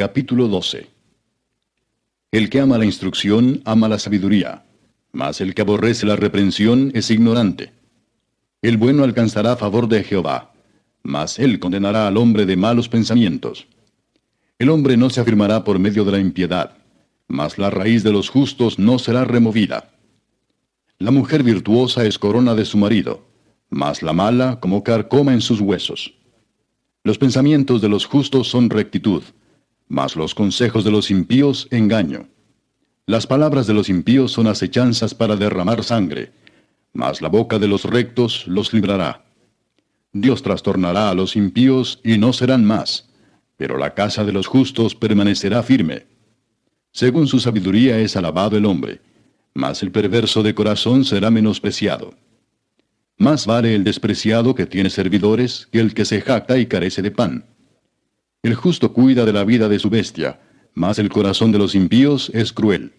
Capítulo 12 El que ama la instrucción ama la sabiduría, mas el que aborrece la reprensión es ignorante. El bueno alcanzará favor de Jehová, mas él condenará al hombre de malos pensamientos. El hombre no se afirmará por medio de la impiedad, mas la raíz de los justos no será removida. La mujer virtuosa es corona de su marido, mas la mala como carcoma en sus huesos. Los pensamientos de los justos son rectitud, mas los consejos de los impíos engaño. Las palabras de los impíos son acechanzas para derramar sangre, mas la boca de los rectos los librará. Dios trastornará a los impíos y no serán más, pero la casa de los justos permanecerá firme. Según su sabiduría es alabado el hombre, mas el perverso de corazón será menospreciado. Más vale el despreciado que tiene servidores que el que se jacta y carece de pan. El justo cuida de la vida de su bestia, mas el corazón de los impíos es cruel.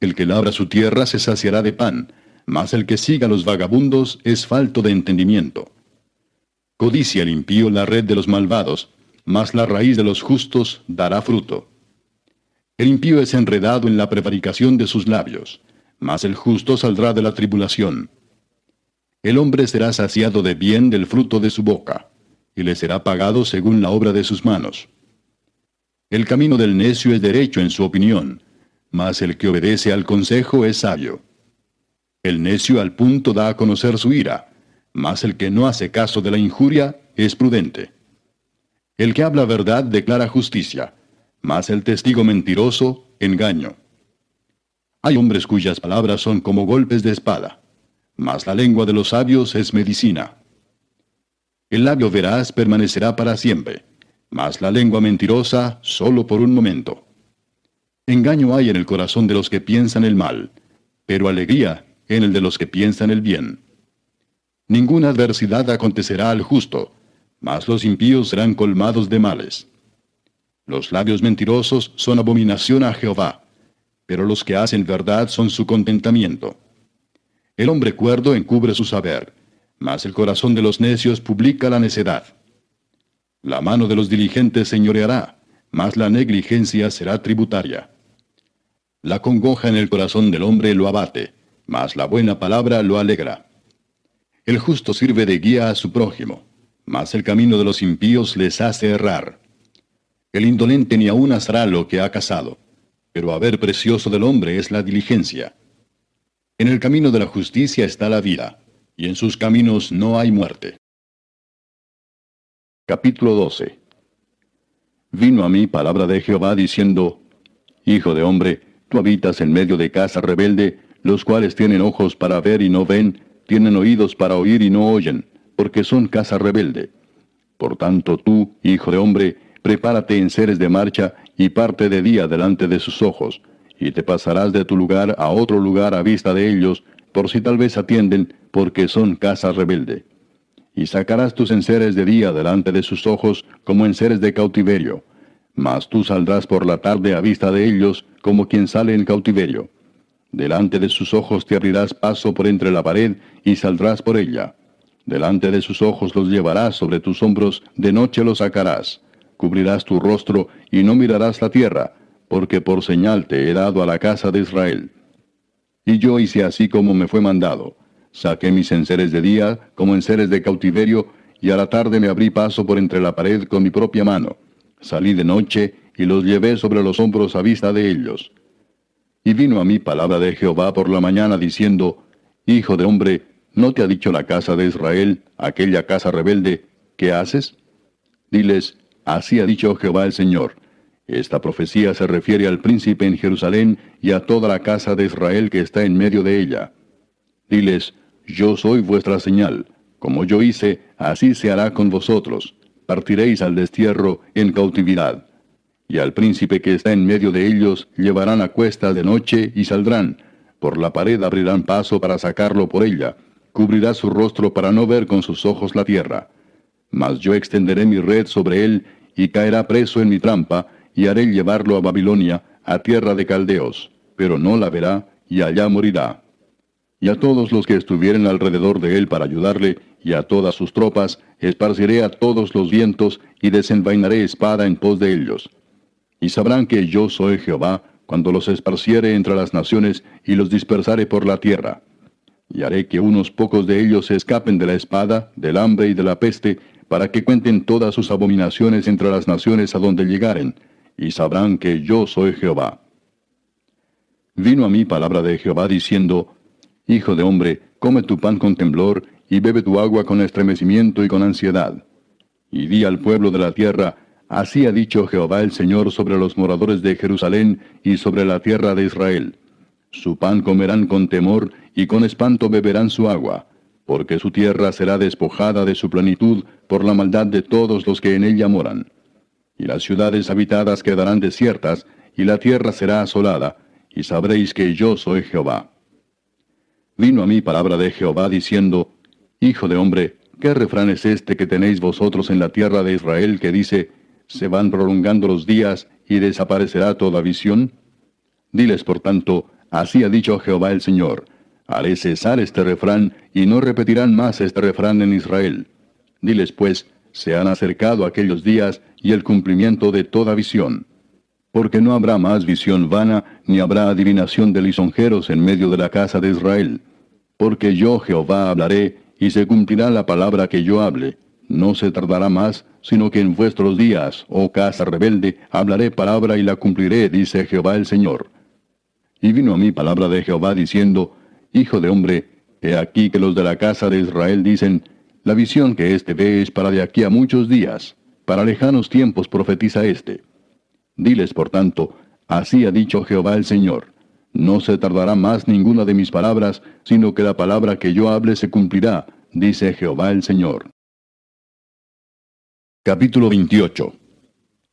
El que labra su tierra se saciará de pan, mas el que siga a los vagabundos es falto de entendimiento. Codicia el impío la red de los malvados, mas la raíz de los justos dará fruto. El impío es enredado en la prevaricación de sus labios, mas el justo saldrá de la tribulación. El hombre será saciado de bien del fruto de su boca y le será pagado según la obra de sus manos. El camino del necio es derecho en su opinión, mas el que obedece al consejo es sabio. El necio al punto da a conocer su ira, mas el que no hace caso de la injuria es prudente. El que habla verdad declara justicia, mas el testigo mentiroso engaño. Hay hombres cuyas palabras son como golpes de espada, mas la lengua de los sabios es medicina. El labio veraz permanecerá para siempre, mas la lengua mentirosa solo por un momento. Engaño hay en el corazón de los que piensan el mal, pero alegría en el de los que piensan el bien. Ninguna adversidad acontecerá al justo, mas los impíos serán colmados de males. Los labios mentirosos son abominación a Jehová, pero los que hacen verdad son su contentamiento. El hombre cuerdo encubre su saber, mas el corazón de los necios publica la necedad. La mano de los diligentes señoreará, mas la negligencia será tributaria. La congoja en el corazón del hombre lo abate, mas la buena palabra lo alegra. El justo sirve de guía a su prójimo, mas el camino de los impíos les hace errar. El indolente ni aun hará lo que ha cazado, pero haber precioso del hombre es la diligencia. En el camino de la justicia está la vida y en sus caminos no hay muerte. Capítulo 12 Vino a mí palabra de Jehová diciendo, Hijo de hombre, tú habitas en medio de casa rebelde, los cuales tienen ojos para ver y no ven, tienen oídos para oír y no oyen, porque son casa rebelde. Por tanto tú, hijo de hombre, prepárate en seres de marcha y parte de día delante de sus ojos, y te pasarás de tu lugar a otro lugar a vista de ellos, por si tal vez atienden, porque son casa rebelde. Y sacarás tus enseres de día delante de sus ojos como enseres de cautiverio, mas tú saldrás por la tarde a vista de ellos como quien sale en cautiverio. Delante de sus ojos te abrirás paso por entre la pared y saldrás por ella. Delante de sus ojos los llevarás sobre tus hombros, de noche los sacarás. Cubrirás tu rostro y no mirarás la tierra, porque por señal te he dado a la casa de Israel. Y yo hice así como me fue mandado. Saqué mis enseres de día como enseres de cautiverio, y a la tarde me abrí paso por entre la pared con mi propia mano. Salí de noche y los llevé sobre los hombros a vista de ellos. Y vino a mí palabra de Jehová por la mañana diciendo, Hijo de hombre, ¿no te ha dicho la casa de Israel, aquella casa rebelde, qué haces? Diles, así ha dicho Jehová el Señor. Esta profecía se refiere al príncipe en Jerusalén y a toda la casa de Israel que está en medio de ella. Diles, yo soy vuestra señal. Como yo hice, así se hará con vosotros. Partiréis al destierro en cautividad. Y al príncipe que está en medio de ellos llevarán a cuesta de noche y saldrán. Por la pared abrirán paso para sacarlo por ella. Cubrirá su rostro para no ver con sus ojos la tierra. Mas yo extenderé mi red sobre él y caerá preso en mi trampa y haré llevarlo a Babilonia, a tierra de Caldeos. Pero no la verá y allá morirá y a todos los que estuvieren alrededor de él para ayudarle, y a todas sus tropas, esparciré a todos los vientos, y desenvainaré espada en pos de ellos. Y sabrán que yo soy Jehová, cuando los esparciere entre las naciones, y los dispersare por la tierra. Y haré que unos pocos de ellos se escapen de la espada, del hambre y de la peste, para que cuenten todas sus abominaciones entre las naciones a donde llegaren, y sabrán que yo soy Jehová. Vino a mí palabra de Jehová diciendo, Hijo de hombre, come tu pan con temblor y bebe tu agua con estremecimiento y con ansiedad. Y di al pueblo de la tierra, Así ha dicho Jehová el Señor sobre los moradores de Jerusalén y sobre la tierra de Israel. Su pan comerán con temor y con espanto beberán su agua, porque su tierra será despojada de su plenitud por la maldad de todos los que en ella moran. Y las ciudades habitadas quedarán desiertas, y la tierra será asolada, y sabréis que yo soy Jehová vino a mí palabra de Jehová diciendo, Hijo de hombre, ¿qué refrán es este que tenéis vosotros en la tierra de Israel que dice, se van prolongando los días y desaparecerá toda visión? Diles, por tanto, así ha dicho Jehová el Señor, haré cesar este refrán y no repetirán más este refrán en Israel. Diles, pues, se han acercado aquellos días y el cumplimiento de toda visión. Porque no habrá más visión vana, ni habrá adivinación de lisonjeros en medio de la casa de Israel porque yo Jehová hablaré, y se cumplirá la palabra que yo hable. No se tardará más, sino que en vuestros días, oh casa rebelde, hablaré palabra y la cumpliré, dice Jehová el Señor. Y vino a mí palabra de Jehová diciendo, Hijo de hombre, he aquí que los de la casa de Israel dicen, la visión que éste ve es para de aquí a muchos días, para lejanos tiempos profetiza éste. Diles, por tanto, así ha dicho Jehová el Señor. No se tardará más ninguna de mis palabras, sino que la palabra que yo hable se cumplirá, dice Jehová el Señor. Capítulo 28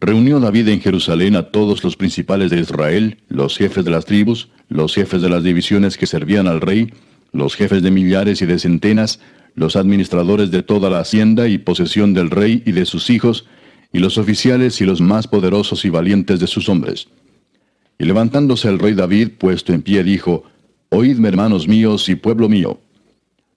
Reunió David en Jerusalén a todos los principales de Israel, los jefes de las tribus, los jefes de las divisiones que servían al rey, los jefes de millares y de centenas, los administradores de toda la hacienda y posesión del rey y de sus hijos, y los oficiales y los más poderosos y valientes de sus hombres y levantándose el rey David, puesto en pie, dijo, Oídme, hermanos míos y pueblo mío.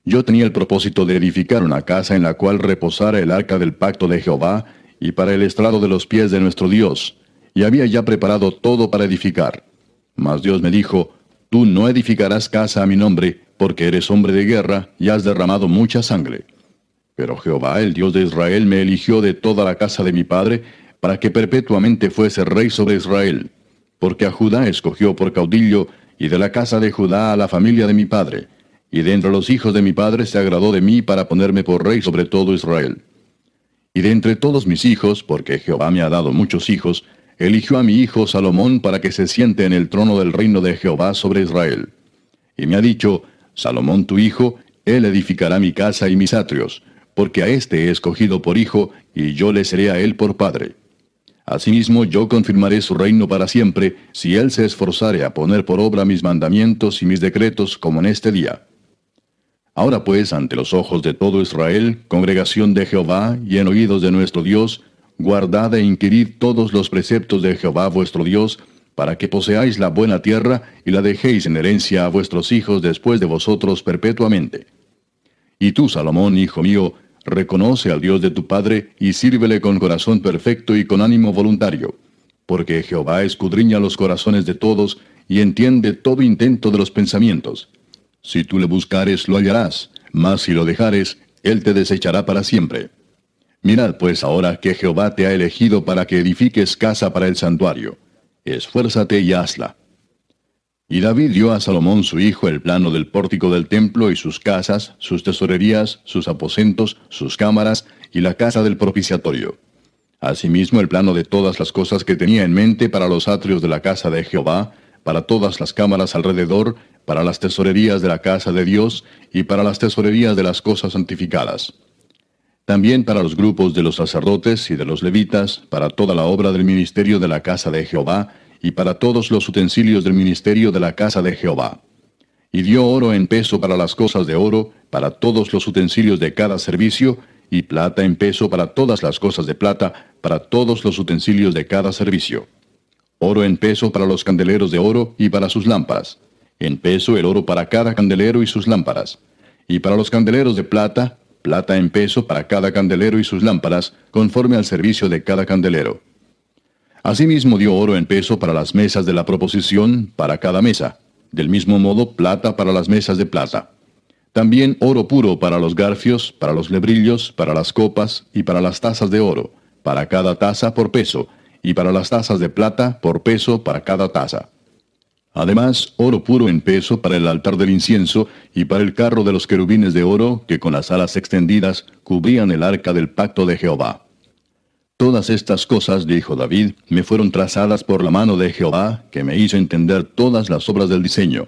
Yo tenía el propósito de edificar una casa en la cual reposara el arca del pacto de Jehová y para el estrado de los pies de nuestro Dios, y había ya preparado todo para edificar. Mas Dios me dijo, Tú no edificarás casa a mi nombre, porque eres hombre de guerra y has derramado mucha sangre. Pero Jehová, el Dios de Israel, me eligió de toda la casa de mi padre, para que perpetuamente fuese rey sobre Israel porque a Judá escogió por caudillo, y de la casa de Judá a la familia de mi padre. Y de entre los hijos de mi padre se agradó de mí para ponerme por rey sobre todo Israel. Y de entre todos mis hijos, porque Jehová me ha dado muchos hijos, eligió a mi hijo Salomón para que se siente en el trono del reino de Jehová sobre Israel. Y me ha dicho, Salomón tu hijo, él edificará mi casa y mis atrios, porque a éste he escogido por hijo, y yo le seré a él por padre. Asimismo, yo confirmaré su reino para siempre, si él se esforzare a poner por obra mis mandamientos y mis decretos como en este día. Ahora pues, ante los ojos de todo Israel, congregación de Jehová, y en oídos de nuestro Dios, guardad e inquirid todos los preceptos de Jehová vuestro Dios, para que poseáis la buena tierra y la dejéis en herencia a vuestros hijos después de vosotros perpetuamente. Y tú, Salomón, hijo mío, Reconoce al Dios de tu Padre y sírvele con corazón perfecto y con ánimo voluntario. Porque Jehová escudriña los corazones de todos y entiende todo intento de los pensamientos. Si tú le buscares, lo hallarás, mas si lo dejares, él te desechará para siempre. Mirad pues ahora que Jehová te ha elegido para que edifiques casa para el santuario. Esfuérzate y hazla. Y David dio a Salomón su hijo el plano del pórtico del templo y sus casas, sus tesorerías, sus aposentos, sus cámaras y la casa del propiciatorio. Asimismo el plano de todas las cosas que tenía en mente para los atrios de la casa de Jehová, para todas las cámaras alrededor, para las tesorerías de la casa de Dios y para las tesorerías de las cosas santificadas. También para los grupos de los sacerdotes y de los levitas, para toda la obra del ministerio de la casa de Jehová, y para todos los utensilios del ministerio de la casa de Jehová. Y dio oro en peso para las cosas de oro, para todos los utensilios de cada servicio, y plata en peso para todas las cosas de plata, para todos los utensilios de cada servicio. Oro en peso para los candeleros de oro y para sus lámparas. En peso el oro para cada candelero y sus lámparas. Y para los candeleros de plata, plata en peso para cada candelero y sus lámparas, conforme al servicio de cada candelero. Asimismo dio oro en peso para las mesas de la proposición, para cada mesa. Del mismo modo, plata para las mesas de plata. También oro puro para los garfios, para los lebrillos, para las copas y para las tazas de oro, para cada taza por peso, y para las tazas de plata por peso para cada taza. Además, oro puro en peso para el altar del incienso y para el carro de los querubines de oro que con las alas extendidas cubrían el arca del pacto de Jehová. Todas estas cosas, dijo David, me fueron trazadas por la mano de Jehová, que me hizo entender todas las obras del diseño.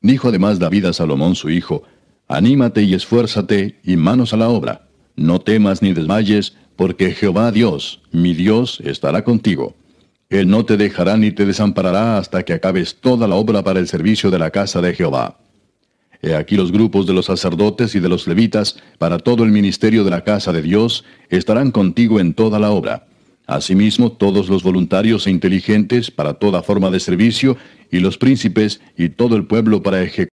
Dijo además David a Salomón su hijo, Anímate y esfuérzate, y manos a la obra. No temas ni desmayes, porque Jehová Dios, mi Dios, estará contigo. Él no te dejará ni te desamparará hasta que acabes toda la obra para el servicio de la casa de Jehová. He aquí los grupos de los sacerdotes y de los levitas, para todo el ministerio de la casa de Dios, estarán contigo en toda la obra. Asimismo, todos los voluntarios e inteligentes para toda forma de servicio, y los príncipes y todo el pueblo para ejecutar